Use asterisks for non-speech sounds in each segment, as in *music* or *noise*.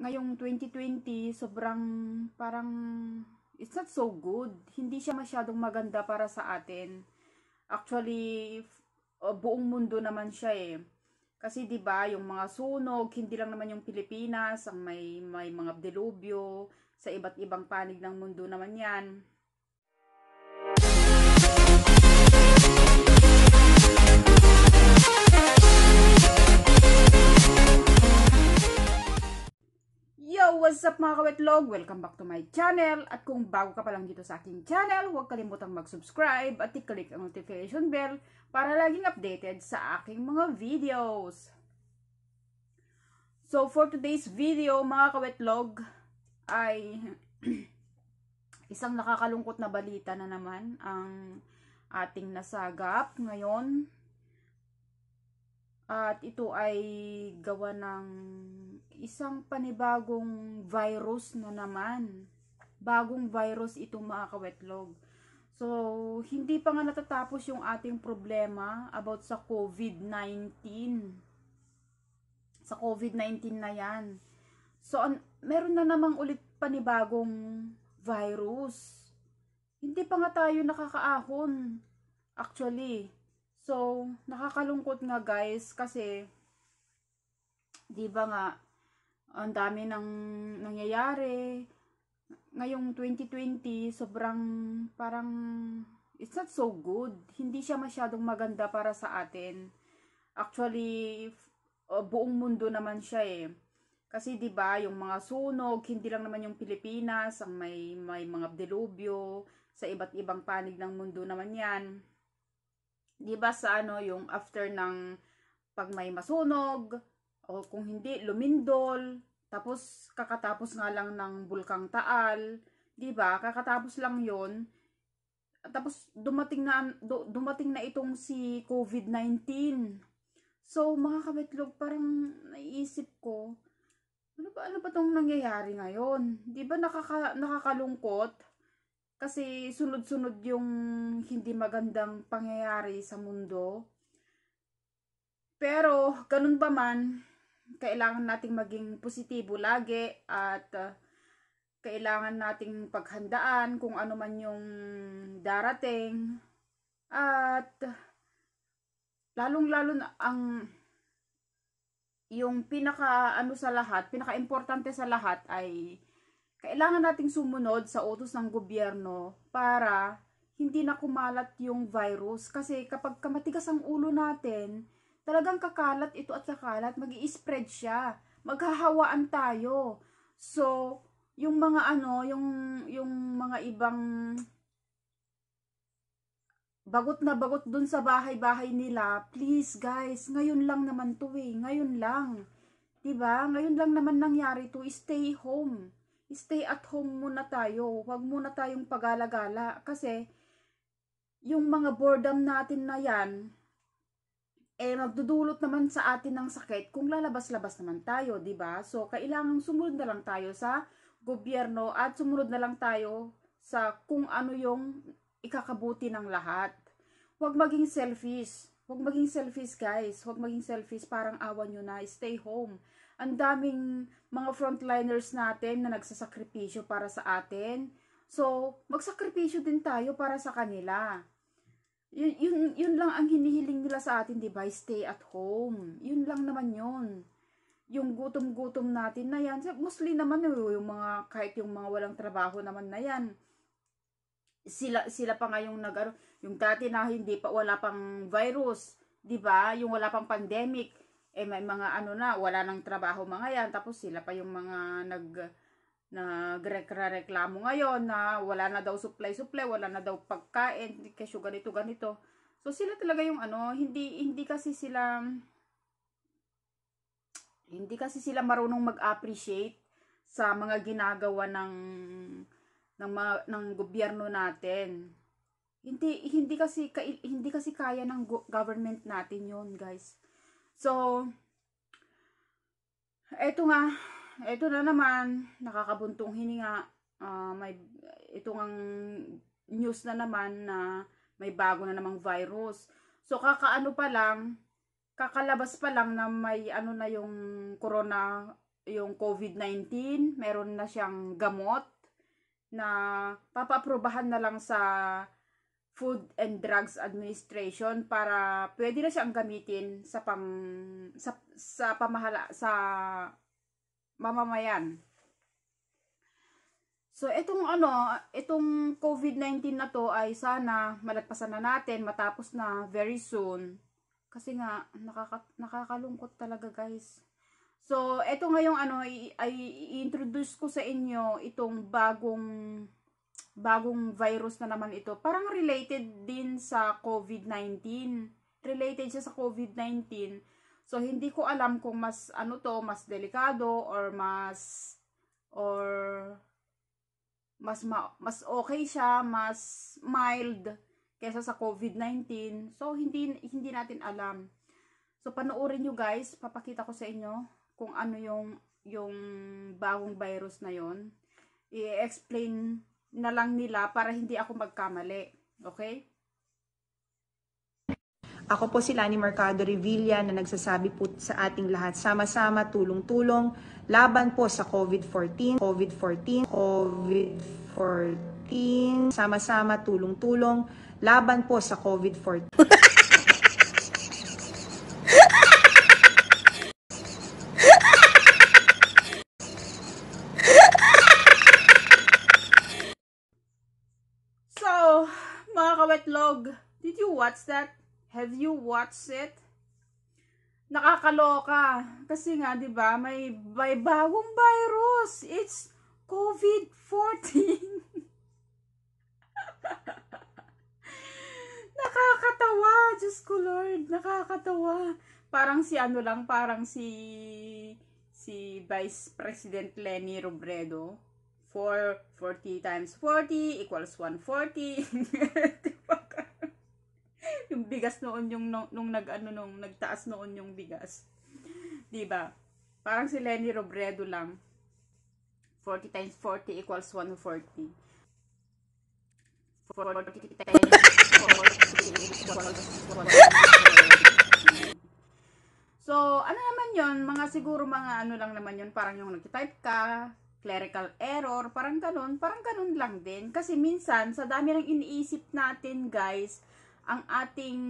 ngayong 2020, sobrang parang it's not so good. Hindi siya masyadong maganda para sa atin. Actually, buong mundo naman siya eh. Kasi 'di ba, yung mga sunog, hindi lang naman yung Pilipinas ang may may mga delubyo sa iba't ibang panig ng mundo naman 'yan. what's up mga kawetlog? Welcome back to my channel. At kung bago ka pa lang dito sa aking channel, huwag kalimutang mag-subscribe at i-click ang notification bell para laging updated sa aking mga videos. So for today's video mga kawetlog ay *clears throat* isang nakakalungkot na balita na naman ang ating nasagap ngayon. At ito ay gawa ng isang panibagong virus na naman. Bagong virus itong mga kawetlog. So, hindi pa nga natatapos yung ating problema about sa COVID-19. Sa COVID-19 na yan. So, an- meron na namang ulit panibagong virus. Hindi pa nga tayo nakakaahon. Actually. So, nakakalungkot nga guys kasi 'di ba nga ang dami ng nangyayari. Ngayong 2020, sobrang parang it's not so good. Hindi siya masyadong maganda para sa atin. Actually, buong mundo naman siya eh. Kasi 'di ba, yung mga sunog, hindi lang naman yung Pilipinas ang may may mga delubyo sa iba't ibang panig ng mundo naman 'yan. 'Di ba sa ano yung after ng pag may masunog, o kung hindi lumindol, tapos kakatapos nga lang ng bulkang Taal, 'di ba? Kakatapos lang 'yon. Tapos dumating na dumating na itong si COVID-19. So mga kabitlog, parang naiisip ko, ano ba ano ba tong nangyayari ngayon? 'Di ba nakaka, nakakalungkot? Kasi sunod-sunod yung hindi magandang pangyayari sa mundo. Pero ganun pa man, kailangan nating maging positibo lagi at uh, kailangan nating paghandaan kung ano man yung darating at lalong-lalo na ang yung pinaka ano sa lahat, pinaka-importante sa lahat ay kailangan nating sumunod sa utos ng gobyerno para hindi na kumalat yung virus kasi kapag kamatigas ang ulo natin, Talagang kakalat ito at kakalat. mag spread siya. Maghahawaan tayo. So, yung mga ano, yung, yung mga ibang bagot na bagot dun sa bahay-bahay nila, please guys, ngayon lang naman to eh, ngayon lang. ba diba? Ngayon lang naman nangyari to, stay home. Stay at home muna tayo, huwag muna tayong pagalagala kasi yung mga boredom natin na yan, eh magdudulot naman sa atin ng sakit kung lalabas-labas naman tayo, 'di ba? So kailangan sumunod na lang tayo sa gobyerno at sumunod na lang tayo sa kung ano yung ikakabuti ng lahat. Huwag maging selfish. Huwag maging selfish, guys. Huwag maging selfish. Parang awan nyo na. Stay home. Ang daming mga frontliners natin na nagsasakripisyo para sa atin. So, magsakripisyo din tayo para sa kanila. Yun, yun, yun lang ang hinihiling nila sa atin, di ba? Stay at home. Yun lang naman yun. Yung gutom-gutom natin na yan. Mostly naman yung mga, kahit yung mga walang trabaho naman na yan. Sila, sila pa nga yung nag, ano, yung dati na hindi pa, wala pang virus. Di ba? Yung wala pang pandemic. Eh, may mga ano na, wala nang trabaho mga yan. Tapos sila pa yung mga nag, nagrekla-reklamo ngayon na wala na daw supply-supply, wala na daw pagkain, kasi ganito ganito. So sila talaga yung ano, hindi hindi kasi sila hindi kasi sila marunong mag-appreciate sa mga ginagawa ng ng mga, ng gobyerno natin. Hindi hindi kasi hindi kasi kaya ng government natin 'yon, guys. So eto nga ito na naman, nakakabuntong hininga. Uh, may, ito ang news na naman na may bago na namang virus. So, kakaano pa lang, kakalabas pa lang na may ano na yung corona, yung COVID-19, meron na siyang gamot na papaprobahan na lang sa Food and Drugs Administration para pwede na siyang gamitin sa pang sa, sa pamahala sa mamamayan. So, itong ano, itong COVID-19 na to ay sana malagpasan na natin, matapos na very soon. Kasi nga, nakaka nakakalungkot talaga guys. So, ito ngayong ano, ay i-introduce ko sa inyo itong bagong bagong virus na naman ito. Parang related din sa COVID-19. Related siya sa COVID-19. So, hindi ko alam kung mas, ano to, mas delikado or mas, or mas, ma, mas okay siya, mas mild kesa sa COVID-19. So, hindi, hindi natin alam. So, panoorin nyo guys, papakita ko sa inyo kung ano yung, yung bagong virus na yon I-explain na lang nila para hindi ako magkamali. Okay? Ako po si Lani Mercado Revilla na nagsasabi po sa ating lahat, sama-sama, tulong-tulong, laban po sa COVID-14, COVID-14, COVID-14, sama-sama, tulong-tulong, laban po sa COVID-14. so, mga kawetlog, did you watch that? Have you watched it? Nakakaloka. Kasi nga, di ba, may, may bagong virus. It's COVID-14. *laughs* nakakatawa. Diyos ko, Lord. Nakakatawa. Parang si ano lang, parang si si Vice President Lenny Robredo. 4, 40 times 40 equals 140. *laughs* bigas noon yung nung, nung nag-ano nung nagtaas noon yung bigas. 'Di ba? Parang si Lenny Robredo lang. 40 times 40 equals 140. 40 times So, ano naman yon mga siguro mga ano lang naman yon parang yung nag-type ka, clerical error, parang ganun, parang ganun lang din. Kasi minsan, sa dami ng iniisip natin, guys, ang ating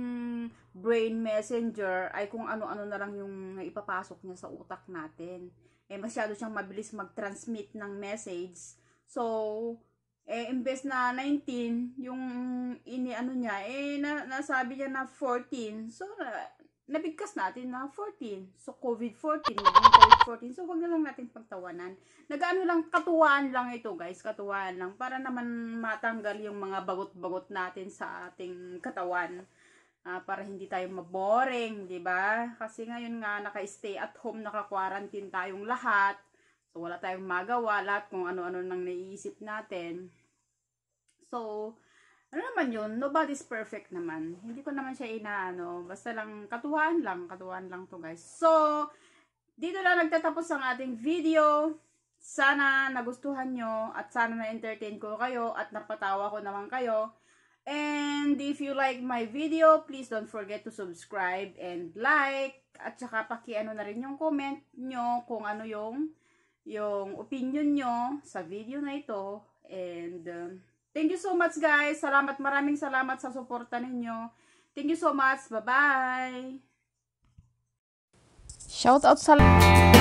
brain messenger ay kung ano-ano na lang yung ipapasok niya sa utak natin. Eh, masyado siyang mabilis mag-transmit ng message. So, eh, imbes na 19, yung ini ano niya, eh, na, nasabi niya na 14. So, nabigkas natin na 14. So, COVID-14, naging COVID-14. So, wag na lang natin pagtawanan. Nagaano lang, katuwaan lang ito guys, katuwaan lang. Para naman matanggal yung mga bagot-bagot natin sa ating katawan. Uh, para hindi tayo maboring, di ba? Kasi ngayon nga, naka-stay at home, naka-quarantine tayong lahat. So, wala tayong magawa, lahat kung ano-ano nang naiisip natin. So, ano naman yun, nobody's perfect naman. Hindi ko naman siya inaano, basta lang katuwaan lang, katuwaan lang to guys. So, dito na nagtatapos ang ating video. Sana nagustuhan nyo at sana na-entertain ko kayo at napatawa ko naman kayo. And if you like my video, please don't forget to subscribe and like. At saka pakiano na rin yung comment nyo kung ano yung, yung opinion nyo sa video na ito. And... Uh, Thank you so much guys. Salamat, maraming salamat sa suporta ninyo. Thank you so much. Bye-bye. Shout out sa